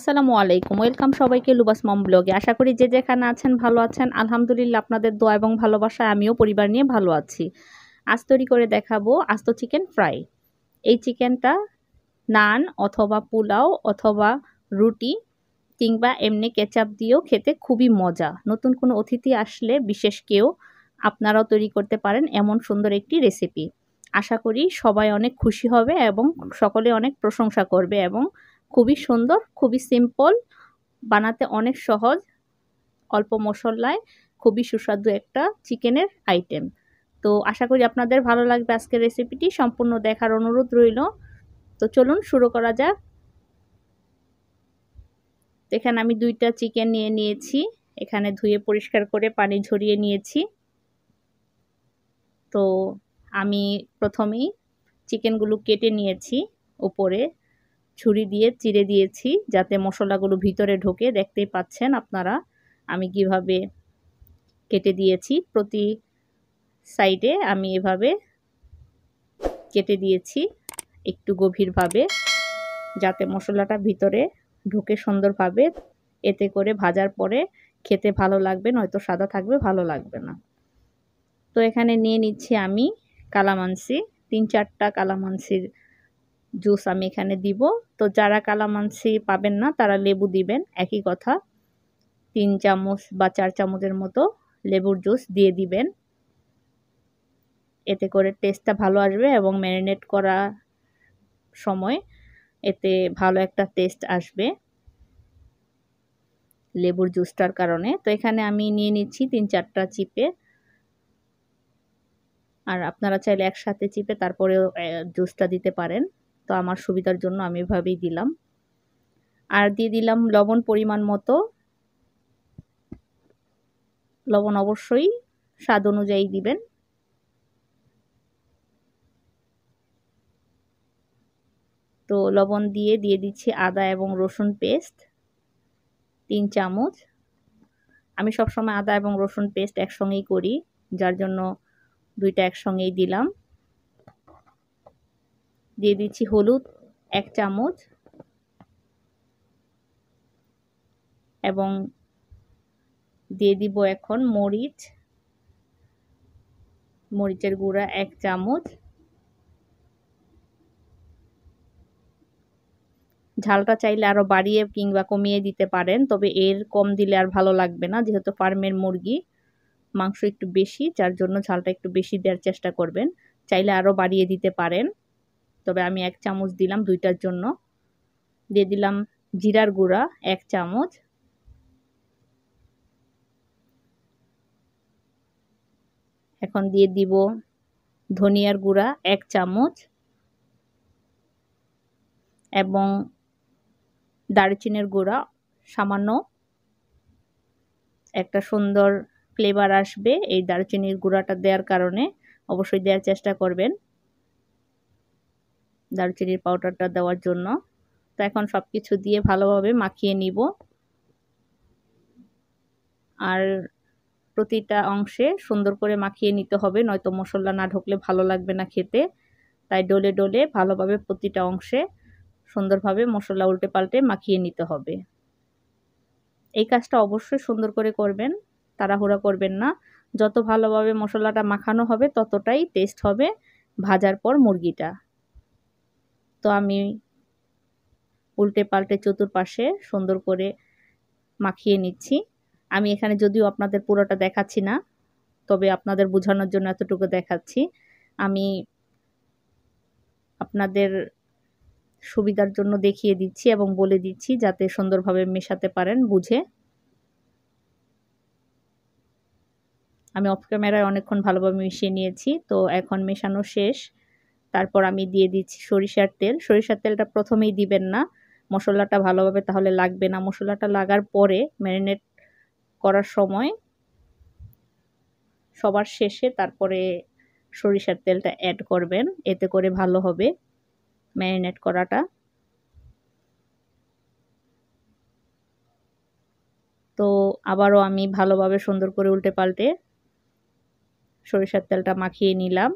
আসসালামু আলাইকুম ওয়েলকাম সবাইকে লুবাস মম ব্লগে আশা করি যে যেখানে আছেন ভালো আছেন আলহামদুলিল্লাহ আপনাদের দোয়া এবং ভালোবাসায় আমিও পরিবার নিয়ে ভালো আছি আজ তৈরি করে দেখাবো আস্ত চিকেন ফ্রাই এই চিকেনটা নান অথবা পোলাও অথবা রুটি কিংবা এমনি কেচাপ দিয়েও খেতে খুবই মজা নতুন কোনো অতিথি আসলে বিশেষ কেউ আপনারাও তৈরি করতে পারেন এমন সুন্দর একটি রেসিপি আশা করি সবাই অনেক খুশি হবে এবং সকলে অনেক প্রশংসা করবে এবং খুবই সুন্দর খুবই সিম্পল বানাতে অনেক সহজ অল্প মশলায় খুবই সুস্বাদু একটা চিকেনের আইটেম তো আশা করি আপনাদের ভালো লাগবে আজকের রেসিপিটি সম্পূর্ণ দেখার অনুরোধ রইল তো চলুন শুরু করা যাক এখানে আমি দুইটা চিকেন নিয়ে নিয়েছি এখানে ধুয়ে পরিষ্কার করে পানি ঝরিয়ে নিয়েছি তো আমি প্রথমেই চিকেনগুলো কেটে নিয়েছি উপরে ছুরি দিয়ে চিড়ে দিয়েছি যাতে মশলাগুলো ভিতরে ঢোকে দেখতেই পাচ্ছেন আপনারা আমি কিভাবে কেটে দিয়েছি প্রতি সাইডে আমি এভাবে কেটে দিয়েছি একটু গভীরভাবে যাতে মশলাটা ভিতরে ঢুকে সুন্দরভাবে এতে করে ভাজার পরে খেতে ভালো লাগবে নয়তো সাদা থাকবে ভালো লাগবে না তো এখানে নিয়ে নিচ্ছি আমি কালামানসি তিন চারটা কালামানসির জুস আমি এখানে দিব তো যারা কালামানসি পাবেন না তারা লেবু দিবেন একই কথা তিন চামচ বা চার চামচের মতো লেবুর জুস দিয়ে দিবেন এতে করে টেস্টটা ভালো আসবে এবং ম্যারিনেট করা সময় এতে ভালো একটা টেস্ট আসবে লেবুর জুসটার কারণে তো এখানে আমি নিয়ে নিচ্ছি তিন চারটা চিপে আর আপনারা চাইলে একসাথে চিপে তারপরেও জুসটা দিতে পারেন তো আমার সুবিধার জন্য আমি এভাবেই দিলাম আর দিয়ে দিলাম লবণ পরিমাণ মতো লবণ অবশ্যই স্বাদ অনুযায়ী দিবেন তো লবণ দিয়ে দিয়ে দিচ্ছি আদা এবং রসুন পেস্ট তিন চামচ আমি সবসময় আদা এবং রসুন পেস্ট একসঙ্গেই করি যার জন্য দুইটা একসঙ্গেই দিলাম দিয়ে দিচ্ছি হলুদ এক চামচ এবং দিয়ে দিব এখন মরিচ মরিচের গুঁড়া এক চামচ ঝালটা চাইলে আরও বাড়িয়ে কিংবা কমিয়ে দিতে পারেন তবে এর কম দিলে আর ভালো লাগবে না যেহেতু ফার্মের মুরগি মাংস একটু বেশি যার জন্য ঝালটা একটু বেশি দেওয়ার চেষ্টা করবেন চাইলে আরও বাড়িয়ে দিতে পারেন তবে আমি এক চামচ দিলাম দুইটার জন্য দিয়ে দিলাম জিরার গুঁড়া এক চামচ এখন দিয়ে দিব ধনিয়ার গুঁড়া এক চামচ এবং দারচিনির গুঁড়া সামান্য একটা সুন্দর ফ্লেভার আসবে এই দারচিনির গুঁড়াটা দেওয়ার কারণে অবশ্যই দেওয়ার চেষ্টা করবেন দারুচিনির পাউডারটা দেওয়ার জন্য তো এখন সব কিছু দিয়ে ভালোভাবে মাখিয়ে নিব আর প্রতিটা অংশে সুন্দর করে মাখিয়ে নিতে হবে নয়তো মশলা না ঢুকলে ভালো লাগবে না খেতে তাই ডলে ডলে ভালোভাবে প্রতিটা অংশে সুন্দরভাবে মশলা উল্টে পাল্টে মাখিয়ে নিতে হবে এই কাজটা অবশ্যই সুন্দর করে করবেন তাড়াহুড়া করবেন না যত ভালোভাবে মশলাটা মাখানো হবে ততটাই টেস্ট হবে ভাজার পর মুরগিটা তো আমি উল্টে পাল্টে চতুর্পাশে সুন্দর করে মাখিয়ে নিচ্ছি আমি এখানে যদিও আপনাদের পুরোটা দেখাচ্ছি না তবে আপনাদের বোঝানোর জন্য এতটুকু দেখাচ্ছি আমি আপনাদের সুবিধার জন্য দেখিয়ে দিচ্ছি এবং বলে দিচ্ছি যাতে সুন্দরভাবে মেশাতে পারেন বুঝে আমি অফ ক্যামেরায় অনেকক্ষণ ভালোভাবে মিশিয়ে নিয়েছি তো এখন মেশানো শেষ তারপর আমি দিয়ে দিচ্ছি সরিষার তেল সরিষার তেলটা প্রথমেই দিবেন না মশলাটা ভালোভাবে তাহলে লাগবে না মশলাটা লাগার পরে ম্যারিনেট করার সময় সবার শেষে তারপরে সরিষার তেলটা অ্যাড করবেন এতে করে ভালো হবে ম্যারিনেট করাটা তো আবারও আমি ভালোভাবে সুন্দর করে উল্টে পাল্টে সরিষার তেলটা মাখিয়ে নিলাম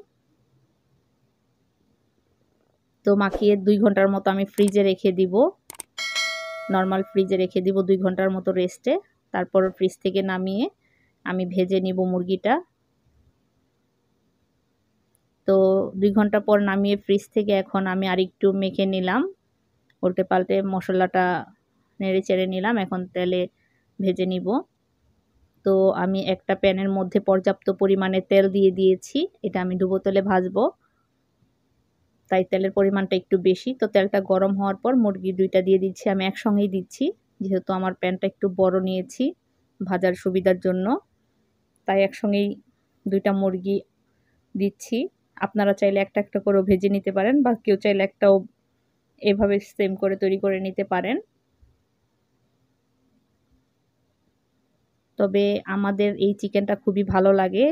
তো মাখিয়ে দুই ঘন্টার মতো আমি ফ্রিজে রেখে দিব নর্মাল ফ্রিজে রেখে দিব দুই ঘন্টার মতো রেস্টে তারপর ফ্রিজ থেকে নামিয়ে আমি ভেজে নিব মুরগিটা তো দুই ঘন্টা পর নামিয়ে ফ্রিজ থেকে এখন আমি আর একটু মেখে নিলাম উল্টে পাল্টে মশলাটা নেড়ে চেড়ে নিলাম এখন তেলে ভেজে নিব তো আমি একটা প্যানের মধ্যে পর্যাপ্ত পরিমাণে তেল দিয়ে দিয়েছি এটা আমি ডুবো তেলে ভাজবো তাই তেলের পরিমাণটা একটু বেশি তো তেলটা গরম হওয়ার পর মুরগি দুইটা দিয়ে দিচ্ছি আমি একসঙ্গেই দিচ্ছি যেহেতু আমার প্যানটা একটু বড় নিয়েছি ভাজার সুবিধার জন্য তাই একসঙ্গেই দুইটা মুরগি দিচ্ছি আপনারা চাইলে একটা একটা করেও ভেজে নিতে পারেন বা কেউ চাইলে একটাও এভাবে সেম করে তৈরি করে নিতে পারেন তবে আমাদের এই চিকেনটা খুবই ভালো লাগে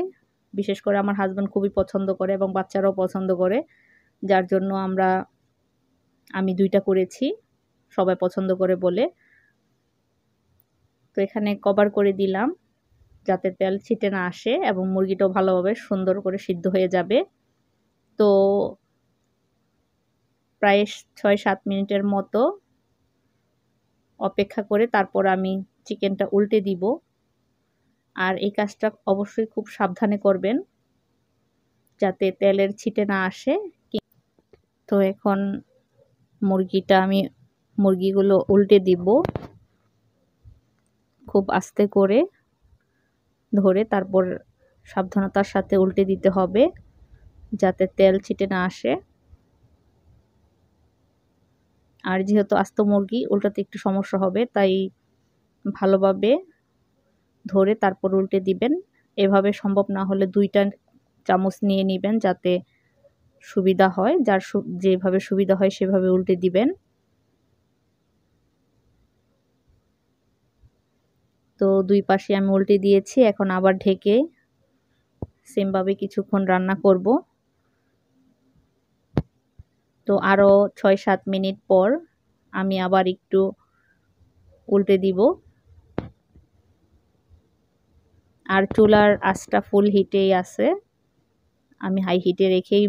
বিশেষ করে আমার হাজব্যান্ড খুবই পছন্দ করে এবং বাচ্চারাও পছন্দ করে যার জন্য আমরা আমি দুইটা করেছি সবাই পছন্দ করে বলে তো এখানে কভার করে দিলাম যাতে তেল ছিটে না আসে এবং মুরগিটাও ভালোভাবে সুন্দর করে সিদ্ধ হয়ে যাবে তো প্রায় ছয় সাত মিনিটের মতো অপেক্ষা করে তারপর আমি চিকেনটা উল্টে দিব আর এই কাজটা অবশ্যই খুব সাবধানে করবেন যাতে তেলের ছিটে না আসে তো এখন মুরগিটা আমি মুরগিগুলো উল্টে দিব খুব আস্তে করে ধরে তারপর সাবধানতার সাথে উল্টে দিতে হবে যাতে তেল ছিটে না আসে আর যেহেতু আস্ত মুরগি উল্টাতে একটু সমস্যা হবে তাই ভালোভাবে ধরে তারপর উল্টে দিবেন এভাবে সম্ভব না হলে দুইটা চামচ নিয়ে নেবেন যাতে সুবিধা হয় যার যেভাবে সুবিধা হয় সেভাবে উল্টে দিবেন তো দুই পাশে আমি উল্টে দিয়েছি এখন আবার ঢেকে সেমভাবে কিছুক্ষণ রান্না করব তো আরও ছয় সাত মিনিট পর আমি আবার একটু উল্টে দিব আর চুলার আঁচটা ফুল হিটেই আছে আমি হাই হিটে রেখেই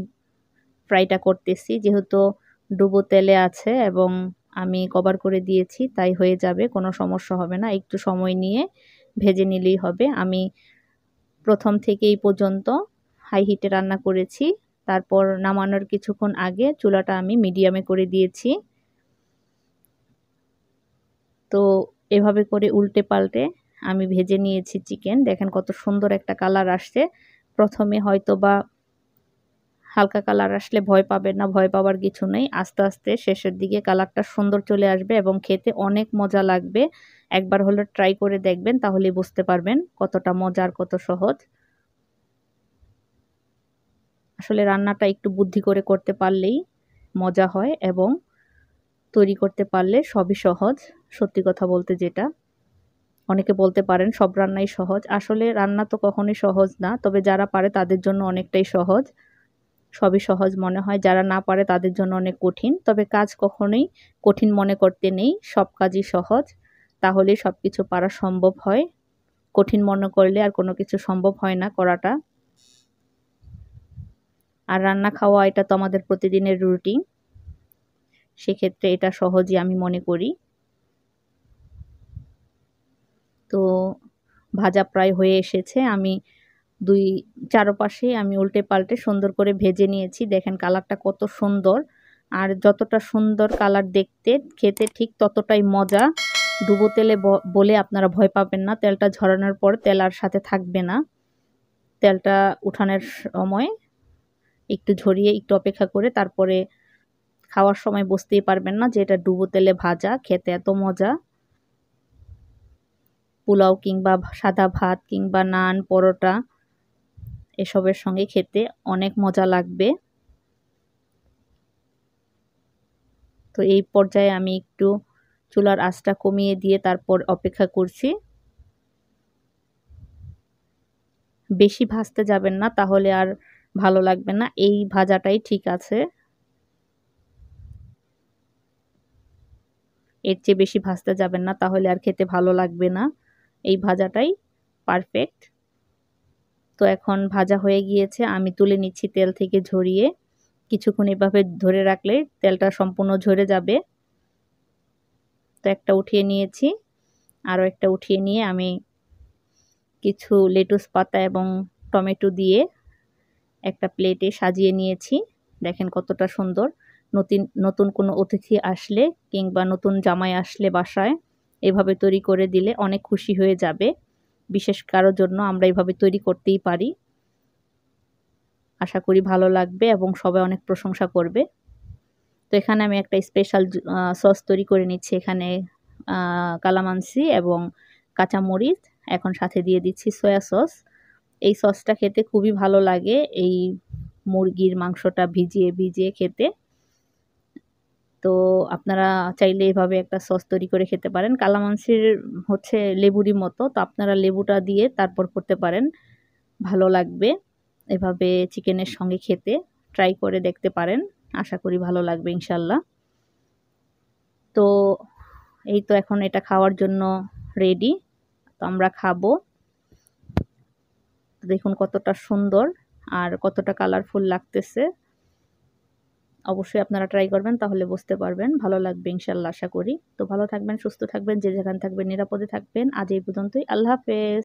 ফ্রাইটা করতেছি যেহেতু ডুবো তেলে আছে এবং আমি কভার করে দিয়েছি তাই হয়ে যাবে কোনো সমস্যা হবে না একটু সময় নিয়ে ভেজে নিলেই হবে আমি প্রথম থেকে এই পর্যন্ত হাই হিটে রান্না করেছি তারপর নামানোর কিছুক্ষণ আগে চুলাটা আমি মিডিয়ামে করে দিয়েছি তো এভাবে করে উল্টে পাল্টে আমি ভেজে নিয়েছি চিকেন দেখেন কত সুন্দর একটা কালার আসছে প্রথমে হয়তো বা হালকা কালার আসলে ভয় পাবেন না ভয় পাবার কিছু নেই আস্তে আস্তে শেষের দিকে কালারটা সুন্দর চলে আসবে এবং খেতে অনেক মজা লাগবে একবার হলো ট্রাই করে দেখবেন তাহলে বুঝতে পারবেন কতটা মজার কত সহজ আসলে রান্নাটা একটু বুদ্ধি করে করতে পারলেই মজা হয় এবং তৈরি করতে পারলে সবই সহজ সত্যি কথা বলতে যেটা অনেকে বলতে পারেন সব রান্নাই সহজ আসলে রান্না তো কখনোই সহজ না তবে যারা পারে তাদের জন্য অনেকটাই সহজ সবই সহজ মনে হয় যারা না পারে তাদের জন্য অনেক কঠিন তবে কাজ কখনোই কঠিন মনে করতে নেই সব কাজই সহজ তাহলে সব কিছু পারা সম্ভব হয় কঠিন মনে করলে আর কোনো কিছু সম্ভব হয় না করাটা আর রান্না খাওয়া এটা তো আমাদের প্রতিদিনের রুটিন সেক্ষেত্রে এটা সহজই আমি মনে করি তো ভাজা প্রায় হয়ে এসেছে আমি দুই চারপাশে আমি উল্টে পাল্টে সুন্দর করে ভেজে নিয়েছি দেখেন কালারটা কত সুন্দর আর যতটা সুন্দর কালার দেখতে খেতে ঠিক ততটাই মজা ডুবো তেলে বলে আপনারা ভয় পাবেন না তেলটা ঝরানোর পর তেল আর সাথে থাকবে না তেলটা উঠানোর সময় একটু ঝরিয়ে একটু অপেক্ষা করে তারপরে খাওয়ার সময় বসতেই পারবেন না যে এটা ডুবো তেলে ভাজা খেতে এত মজা পোলাও কিংবা সাদা ভাত কিংবা নান পরোটা এসবের সঙ্গে খেতে অনেক মজা লাগবে তো এই পর্যায়ে আমি একটু চুলার আঁচটা কমিয়ে দিয়ে তারপর অপেক্ষা করছি বেশি ভাজতে যাবেন না তাহলে আর ভালো লাগবে না এই ভাজাটাই ঠিক আছে এর চেয়ে বেশি ভাজতে যাবেন না তাহলে আর খেতে ভালো লাগবে না এই ভাজাটাই পারফেক্ট তো এখন ভাজা হয়ে গিয়েছে আমি তুলে নিচ্ছি তেল থেকে ঝরিয়ে কিছুক্ষণ এভাবে ধরে রাখলে তেলটা সম্পূর্ণ ঝরে যাবে তো একটা উঠিয়ে নিয়েছি আরও একটা উঠিয়ে নিয়ে আমি কিছু লেটুস পাতা এবং টমেটো দিয়ে একটা প্লেটে সাজিয়ে নিয়েছি দেখেন কতটা সুন্দর নতুন নতুন কোনো অতিথি আসলে কিংবা নতুন জামাই আসলে বাসায় এভাবে তৈরি করে দিলে অনেক খুশি হয়ে যাবে বিশেষ কারোর জন্য আমরা এইভাবে তৈরি করতেই পারি আশা করি ভালো লাগবে এবং সবাই অনেক প্রশংসা করবে তো এখানে আমি একটা স্পেশাল সস তৈরি করে নিচ্ছি এখানে কালামানসি এবং কাঁচামরিচ এখন সাথে দিয়ে দিচ্ছি সয়া সস এই সসটা খেতে খুবই ভালো লাগে এই মুরগির মাংসটা ভিজিয়ে ভিজিয়ে খেতে তো আপনারা চাইলে এভাবে একটা সস তৈরি করে খেতে পারেন কালামাংসির হচ্ছে লেবুরই মতো তো আপনারা লেবুটা দিয়ে তারপর করতে পারেন ভালো লাগবে এভাবে চিকেনের সঙ্গে খেতে ট্রাই করে দেখতে পারেন আশা করি ভালো লাগবে ইনশাল্লাহ তো এই তো এখন এটা খাওয়ার জন্য রেডি তো আমরা খাবো দেখুন কতটা সুন্দর আর কতটা কালারফুল লাগতেছে অবশ্যই আপনারা ট্রাই করবেন তাহলে বুঝতে পারবেন ভালো লাগবে ইনশাল্লাহ আশা করি তো ভালো থাকবেন সুস্থ থাকবেন যে যেখানে থাকবেন নিরাপদে থাকবেন আজ এই পর্যন্তই আল্লাহ হাফেজ